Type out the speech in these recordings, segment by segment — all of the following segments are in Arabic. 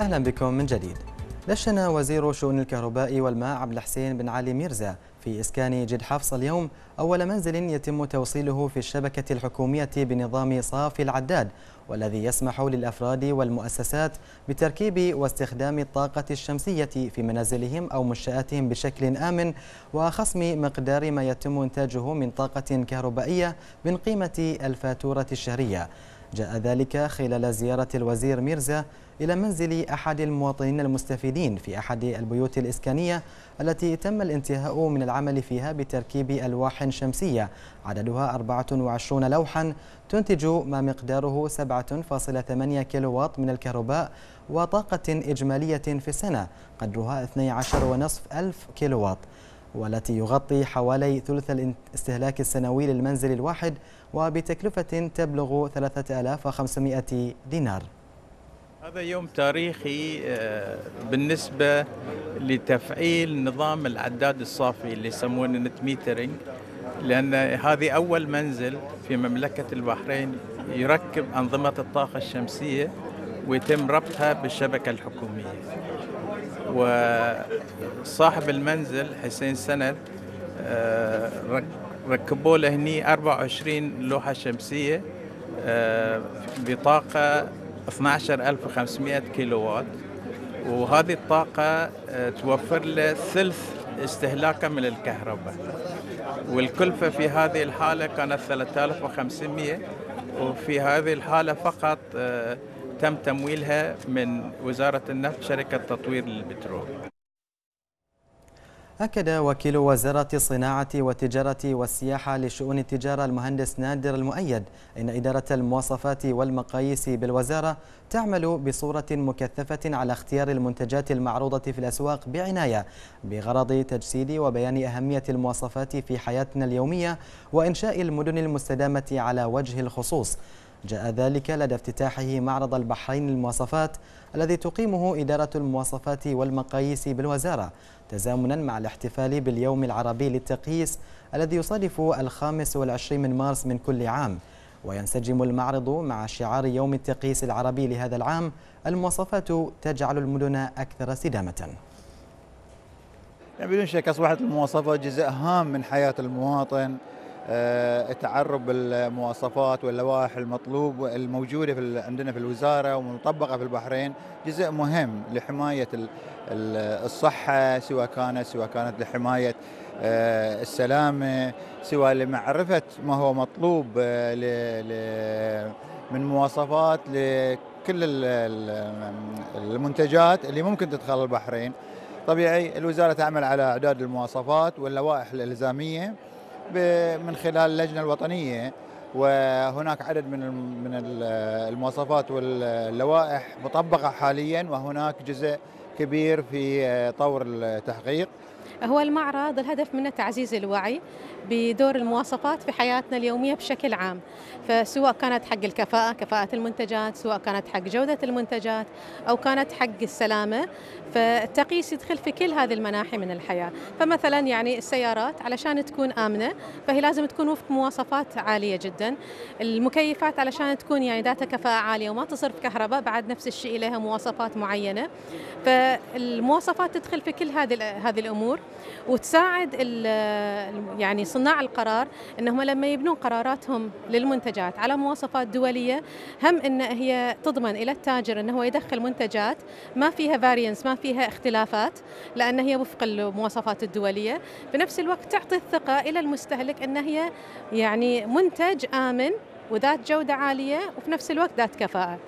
أهلا بكم من جديد دشن وزير شؤون الكهرباء والماء عبد الحسين بن علي ميرزا في إسكان جد حفص اليوم أول منزل يتم توصيله في الشبكة الحكومية بنظام صافي العداد والذي يسمح للأفراد والمؤسسات بتركيب واستخدام الطاقة الشمسية في منازلهم أو منشآتهم بشكل آمن وخصم مقدار ما يتم إنتاجه من طاقة كهربائية من قيمة الفاتورة الشهرية جاء ذلك خلال زيارة الوزير ميرزا إلى منزل أحد المواطنين المستفيدين في أحد البيوت الإسكانية التي تم الانتهاء من العمل فيها بتركيب ألواح شمسية عددها 24 لوحا تنتج ما مقداره 7.8 كيلووات من الكهرباء وطاقة إجمالية في السنة قدرها 12.5 ألف كيلووات والتي يغطي حوالي ثلث الاستهلاك السنوي للمنزل الواحد وبتكلفة تبلغ 3500 دينار هذا يوم تاريخي آه، بالنسبة لتفعيل نظام العداد الصافي اللي يسمونه نت ميترينج لأن هذه أول منزل في مملكة البحرين يركب أنظمة الطاقة الشمسية ويتم ربطها بالشبكة الحكومية وصاحب المنزل حسين سند ركبوا له هني 24 لوحة شمسية آه، بطاقة 12500 كيلو وات وهذه الطاقة آه، توفر له ثلث استهلاكه من الكهرباء والكلفة في هذه الحالة كانت 3500 وفي هذه الحالة فقط آه، تم تمويلها من وزارة النفط شركة تطوير للبترول أكد وكيل وزارة الصناعة والتجارة والسياحة لشؤون التجارة المهندس نادر المؤيد أن إدارة المواصفات والمقاييس بالوزارة تعمل بصورة مكثفة على اختيار المنتجات المعروضة في الأسواق بعناية بغرض تجسيد وبيان أهمية المواصفات في حياتنا اليومية وإنشاء المدن المستدامة على وجه الخصوص جاء ذلك لدى افتتاحه معرض البحرين للمواصفات الذي تقيمه إدارة المواصفات والمقاييس بالوزارة تزامنا مع الاحتفال باليوم العربي للتقييس الذي يصادف الخامس والعشرين من مارس من كل عام وينسجم المعرض مع شعار يوم التقييس العربي لهذا العام المواصفات تجعل المدن أكثر استدامة يعني بدون شك أصبحت المواصفات جزء هام من حياة المواطن آه، تعرب المواصفات واللوائح المطلوب الموجوده في عندنا في الوزاره ومطبقه في البحرين جزء مهم لحمايه الصحه سواء كانت سواء كانت لحمايه آه، السلامه سواء لمعرفه ما هو مطلوب آه، من مواصفات لكل المنتجات اللي ممكن تدخل البحرين طبيعي الوزاره تعمل على اعداد المواصفات واللوائح الالزاميه من خلال اللجنه الوطنيه وهناك عدد من من المواصفات واللوائح مطبقه حاليا وهناك جزء كبير في طور التحقيق هو المعرض الهدف منه تعزيز الوعي بدور المواصفات في حياتنا اليومية بشكل عام فسواء كانت حق الكفاءة كفاءة المنتجات سواء كانت حق جودة المنتجات أو كانت حق السلامة فالتقييس يدخل في كل هذه المناحي من الحياة فمثلا يعني السيارات علشان تكون آمنة فهي لازم تكون وفق مواصفات عالية جدا المكيفات علشان تكون يعني ذات كفاءة عالية وما تصرف كهرباء بعد نفس الشيء لها مواصفات معينة فالمواصفات تدخل في كل هذه هذه الأمور وتساعد يعني صناع القرار انهم لما يبنون قراراتهم للمنتجات على مواصفات دوليه هم ان هي تضمن الى التاجر انه هو يدخل منتجات ما فيها فارينس ما فيها اختلافات لان هي وفق المواصفات الدوليه بنفس الوقت تعطي الثقه الى المستهلك ان هي يعني منتج امن وذات جوده عاليه وفي نفس الوقت ذات كفاءه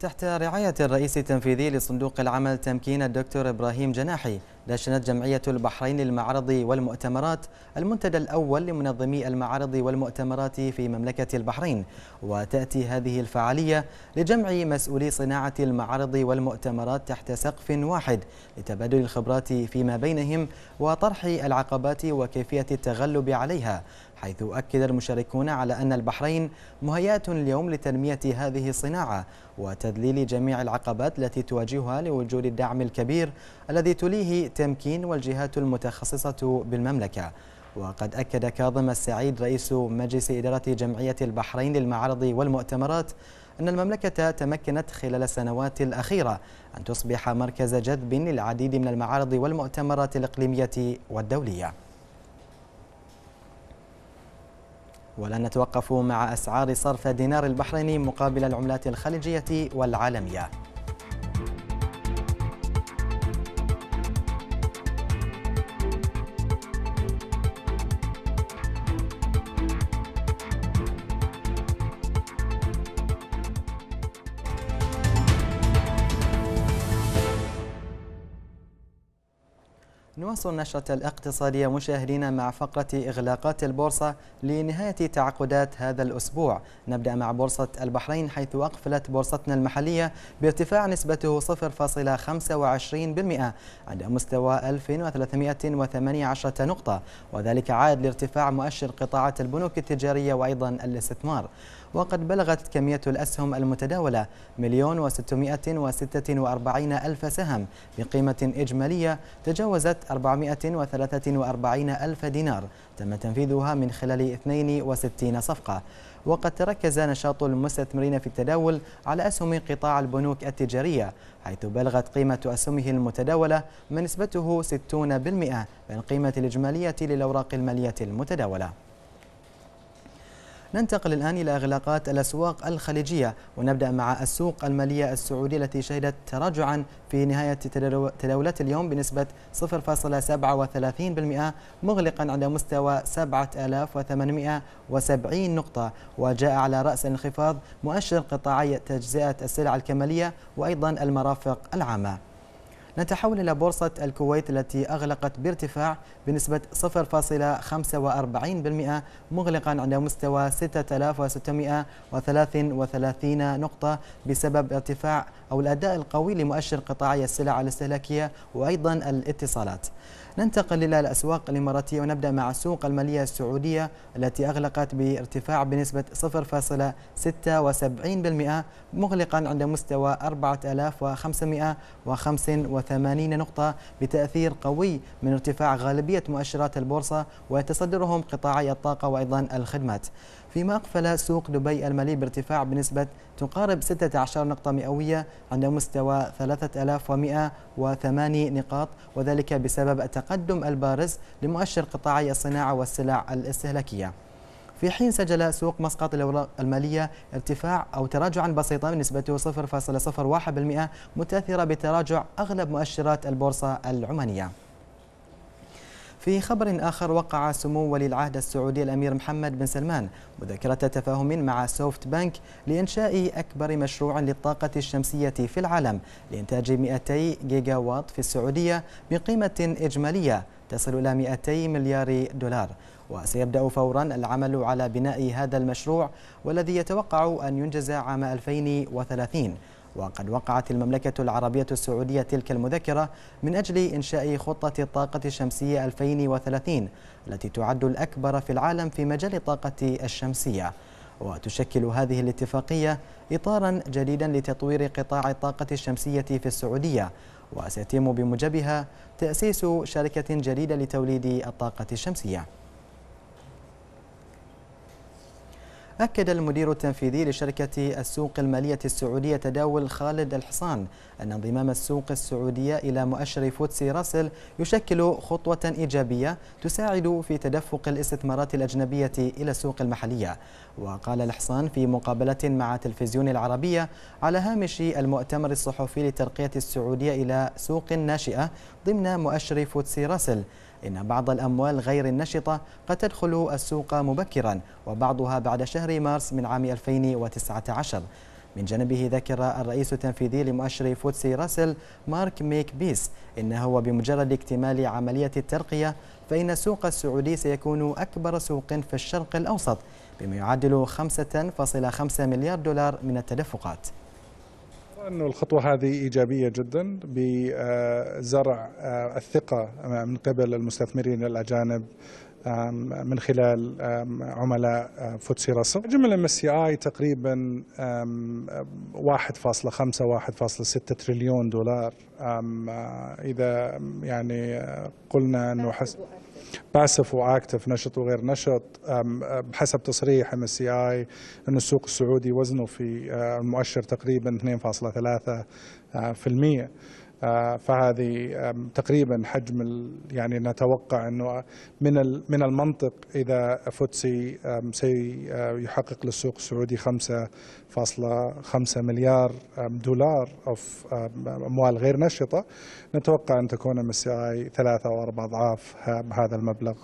تحت رعاية الرئيس التنفيذي لصندوق العمل تمكين الدكتور إبراهيم جناحي دشنت جمعية البحرين للمعارض والمؤتمرات المنتدى الأول لمنظمي المعارض والمؤتمرات في مملكة البحرين وتأتي هذه الفعالية لجمع مسؤولي صناعة المعارض والمؤتمرات تحت سقف واحد لتبادل الخبرات فيما بينهم وطرح العقبات وكيفية التغلب عليها حيث أكد المشاركون على أن البحرين مهياة اليوم لتنمية هذه الصناعة وتذليل جميع العقبات التي تواجهها لوجود الدعم الكبير الذي تليه تمكين والجهات المتخصصة بالمملكة وقد أكد كاظم السعيد رئيس مجلس إدارة جمعية البحرين للمعارض والمؤتمرات أن المملكة تمكنت خلال السنوات الأخيرة أن تصبح مركز جذب للعديد من المعارض والمؤتمرات الإقليمية والدولية ولن نتوقف مع أسعار صرف دينار البحريني مقابل العملات الخليجية والعالمية نواصل نشرة الاقتصادية مشاهدينا مع فقرة إغلاقات البورصة لنهاية تعاقدات هذا الأسبوع نبدأ مع بورصة البحرين حيث أقفلت بورصتنا المحلية بارتفاع نسبته 0.25% عند مستوى 1318 نقطة وذلك عاد لارتفاع مؤشر قطاعات البنوك التجارية وأيضا الاستثمار وقد بلغت كمية الأسهم المتداولة مليون وستمائة وستة وأربعين ألف سهم بقيمة إجمالية تجاوزت وأربعين ألف دينار تم تنفيذها من خلال 62 صفقة وقد تركز نشاط المستثمرين في التداول على أسهم قطاع البنوك التجارية حيث بلغت قيمة أسهمه المتداولة من نسبته 60% من القيمة الإجمالية للأوراق المالية المتداولة ننتقل الآن إلى إغلاقات الأسواق الخليجية ونبدأ مع السوق المالية السعودية التي شهدت تراجعا في نهاية تداولات اليوم بنسبة 0.37% مغلقا على مستوى 7870 نقطة وجاء على رأس الانخفاض مؤشر قطاعي تجزئة السلع الكمالية وأيضا المرافق العامة نتحول إلى بورصة الكويت التي أغلقت بارتفاع بنسبة 0.45% مغلقا عند مستوى 6633 نقطة بسبب ارتفاع أو الأداء القوي لمؤشر قطاعي السلع الاستهلاكية وأيضا الاتصالات ننتقل إلى الأسواق الإماراتية ونبدأ مع سوق المالية السعودية التي أغلقت بارتفاع بنسبة 0.76% مغلقا عند مستوى 4585 نقطة بتأثير قوي من ارتفاع غالبية مؤشرات البورصة ويتصدرهم قطاعي الطاقة وأيضا الخدمات فيما أقفل سوق دبي المالي بارتفاع بنسبة تقارب 16 نقطة مئوية عند مستوى 3108 نقاط وذلك بسبب التقدم البارز لمؤشر قطاعي الصناعة والسلع الاستهلاكية في حين سجل سوق مسقط الأوراق المالية ارتفاع أو تراجعا بسيطا نسبته 0.01% متأثرة بتراجع أغلب مؤشرات البورصة العمانية في خبر آخر وقع سمو ولي العهد السعودي الأمير محمد بن سلمان مذكرة تفاهم مع سوفت بنك لإنشاء أكبر مشروع للطاقة الشمسية في العالم لإنتاج 200 جيجا وات في السعودية بقيمة إجمالية تصل إلى 200 مليار دولار وسيبدأ فورا العمل على بناء هذا المشروع والذي يتوقع أن ينجز عام 2030 وقد وقعت المملكة العربية السعودية تلك المذكرة من أجل إنشاء خطة الطاقة الشمسية 2030 التي تعد الأكبر في العالم في مجال الطاقة الشمسية وتشكل هذه الاتفاقية إطارا جديدا لتطوير قطاع الطاقة الشمسية في السعودية وسيتم بموجبها تأسيس شركة جديدة لتوليد الطاقة الشمسية أكد المدير التنفيذي لشركة السوق المالية السعودية تداول خالد الحصان أن انضمام السوق السعودية إلى مؤشر فوتسي راسل يشكل خطوة إيجابية تساعد في تدفق الاستثمارات الأجنبية إلى السوق المحلية وقال الحصان في مقابلة مع تلفزيون العربية على هامش المؤتمر الصحفي لترقية السعودية إلى سوق ناشئة ضمن مؤشر فوتسي راسل إن بعض الأموال غير النشطة قد تدخل السوق مبكرا وبعضها بعد شهر مارس من عام 2019 من جانبه ذكر الرئيس التنفيذي لمؤشر فوتسي راسل مارك ميك بيس إنه وبمجرد اكتمال عملية الترقية فإن السوق السعودي سيكون أكبر سوق في الشرق الأوسط بما يعادل 5.5 مليار دولار من التدفقات أن الخطوة هذه إيجابية جدا بزرع آه، الثقة آه، من قبل المستثمرين الأجانب من خلال عملاء فوتسي راسل جمل ام اس اي تقريبا 1.5 1.6 تريليون دولار آه، اذا يعني آه، قلنا انه حس... باسف واكتف نشط وغير نشط آه، بحسب تصريح ام اس اي انه السوق السعودي وزنه في المؤشر تقريبا 2.3% آه، فهذه تقريبا حجم يعني نتوقع انه من من المنطق اذا فوتسي سيحقق للسوق السعودي 5.5 مليار دولار اوف اموال غير نشطه نتوقع ان تكون ام اس اي ثلاثه او اربع اضعاف هذا المبلغ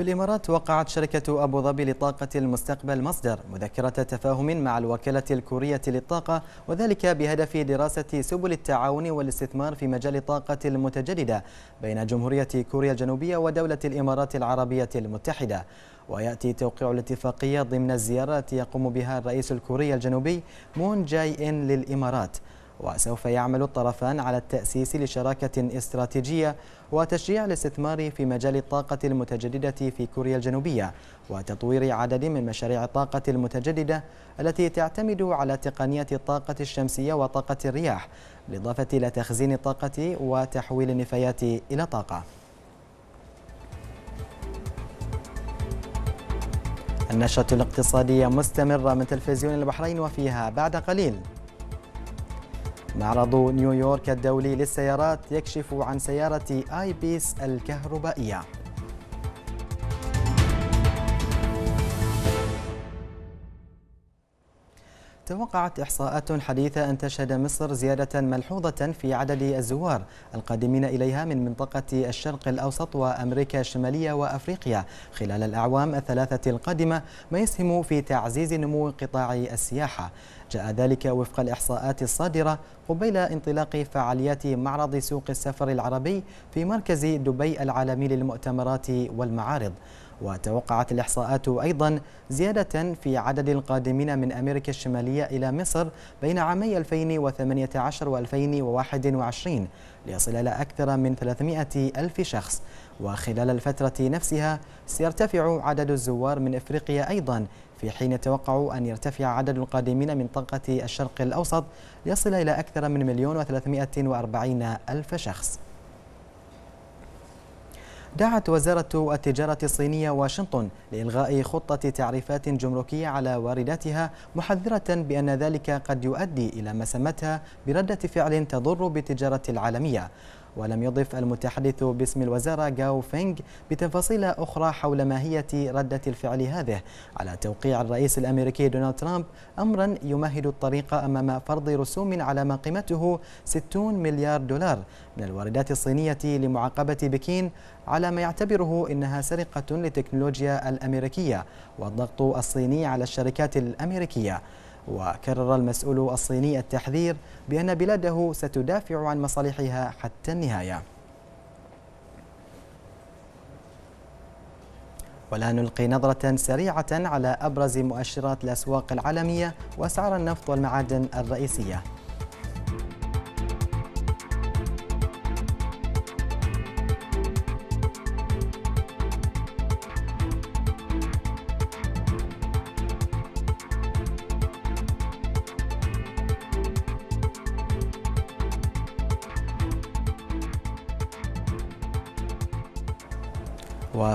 في الإمارات وقعت شركة أبو ظبي لطاقة المستقبل مصدر مذكرة تفاهم مع الوكالة الكورية للطاقة وذلك بهدف دراسة سبل التعاون والاستثمار في مجال الطاقة المتجددة بين جمهورية كوريا الجنوبية ودولة الإمارات العربية المتحدة ويأتي توقيع الاتفاقية ضمن الزيارات يقوم بها الرئيس الكوري الجنوبي مون جاي إن للإمارات وسوف يعمل الطرفان على التأسيس لشراكة استراتيجية وتشجيع الاستثمار في مجال الطاقة المتجددة في كوريا الجنوبية وتطوير عدد من مشاريع الطاقة المتجددة التي تعتمد على تقنية الطاقة الشمسية وطاقة الرياح بالإضافة إلى تخزين الطاقة وتحويل النفايات إلى طاقة النشرة الاقتصادية مستمرة من تلفزيون البحرين وفيها بعد قليل معرض نيويورك الدولي للسيارات يكشف عن سيارة آي بيس الكهربائية توقعت إحصاءات حديثة أن تشهد مصر زيادة ملحوظة في عدد الزوار القادمين إليها من منطقة الشرق الأوسط وأمريكا الشمالية وأفريقيا خلال الأعوام الثلاثة القادمة ما يسهم في تعزيز نمو قطاع السياحة جاء ذلك وفق الإحصاءات الصادرة قبيل انطلاق فعاليات معرض سوق السفر العربي في مركز دبي العالمي للمؤتمرات والمعارض وتوقعت الإحصاءات أيضا زيادة في عدد القادمين من أمريكا الشمالية إلى مصر بين عامي 2018 و 2021 ليصل إلى أكثر من 300 ألف شخص وخلال الفترة نفسها سيرتفع عدد الزوار من إفريقيا أيضا في حين يتوقع أن يرتفع عدد القادمين من طاقة الشرق الأوسط ليصل إلى أكثر من مليون وثلاثمائة وأربعين ألف شخص دعت وزارة التجارة الصينية واشنطن لإلغاء خطة تعريفات جمركية على وارداتها محذرة بأن ذلك قد يؤدي إلى ما سمتها بردة فعل تضر بالتجارة العالمية ولم يضف المتحدث باسم الوزارة جاو فينغ بتفاصيل أخرى حول ماهية ردة الفعل هذه على توقيع الرئيس الأمريكي دونالد ترامب أمرا يمهد الطريق أمام فرض رسوم على ما قيمته 60 مليار دولار من الواردات الصينية لمعاقبة بكين على ما يعتبره إنها سرقة للتكنولوجيا الأمريكية والضغط الصيني على الشركات الأمريكية وكرر المسؤول الصيني التحذير بأن بلاده ستدافع عن مصالحها حتى النهاية ولا نلقي نظرة سريعة على أبرز مؤشرات الأسواق العالمية وأسعار النفط والمعادن الرئيسية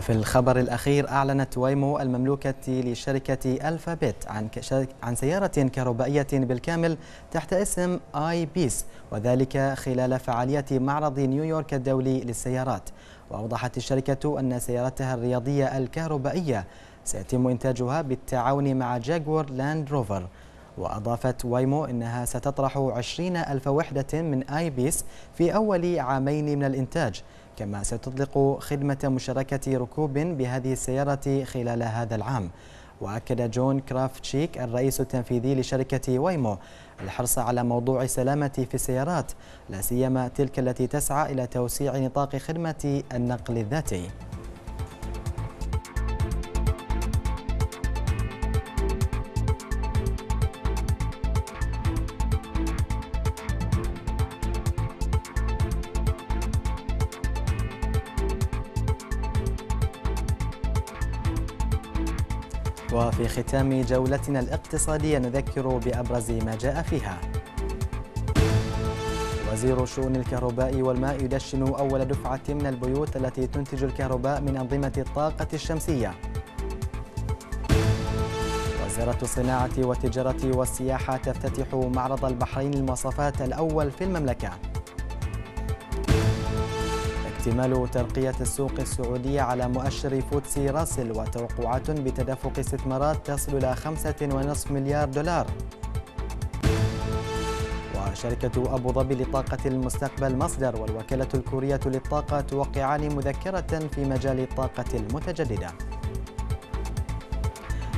وفي الخبر الأخير أعلنت ويمو المملوكة لشركة ألفابيت عن, عن سيارة كهربائية بالكامل تحت اسم آي بيس وذلك خلال فعالية معرض نيويورك الدولي للسيارات وأوضحت الشركة أن سيارتها الرياضية الكهربائية سيتم إنتاجها بالتعاون مع جاكور لاند روفر وأضافت وايمو أنها ستطرح 20 ألف وحدة من آي بيس في أول عامين من الإنتاج كما ستطلق خدمة مشاركة ركوب بهذه السيارة خلال هذا العام وأكد جون كرافتشيك الرئيس التنفيذي لشركة وايمو الحرص على موضوع السلامة في السيارات لا سيما تلك التي تسعى إلى توسيع نطاق خدمة النقل الذاتي في ختام جولتنا الاقتصادية نذكر بأبرز ما جاء فيها وزير شؤون الكهرباء والماء يدشن أول دفعة من البيوت التي تنتج الكهرباء من أنظمة الطاقة الشمسية وزارة الصناعة والتجارة والسياحة تفتتح معرض البحرين للمواصفات الأول في المملكة احتمال ترقية السوق السعودية على مؤشر فوتسي راسل وتوقعات بتدفق استثمارات تصل إلى 5.5 مليار دولار وشركة أبو ظبي لطاقة المستقبل مصدر والوكالة الكورية للطاقة توقعان مذكرة في مجال الطاقة المتجددة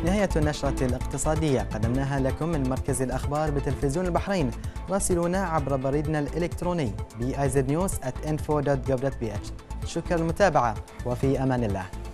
نهاية النشرة الاقتصادية قدمناها لكم من مركز الأخبار بتلفزيون البحرين راسلونا عبر بريدنا الإلكتروني biznews شكرا للمتابعة وفي أمان الله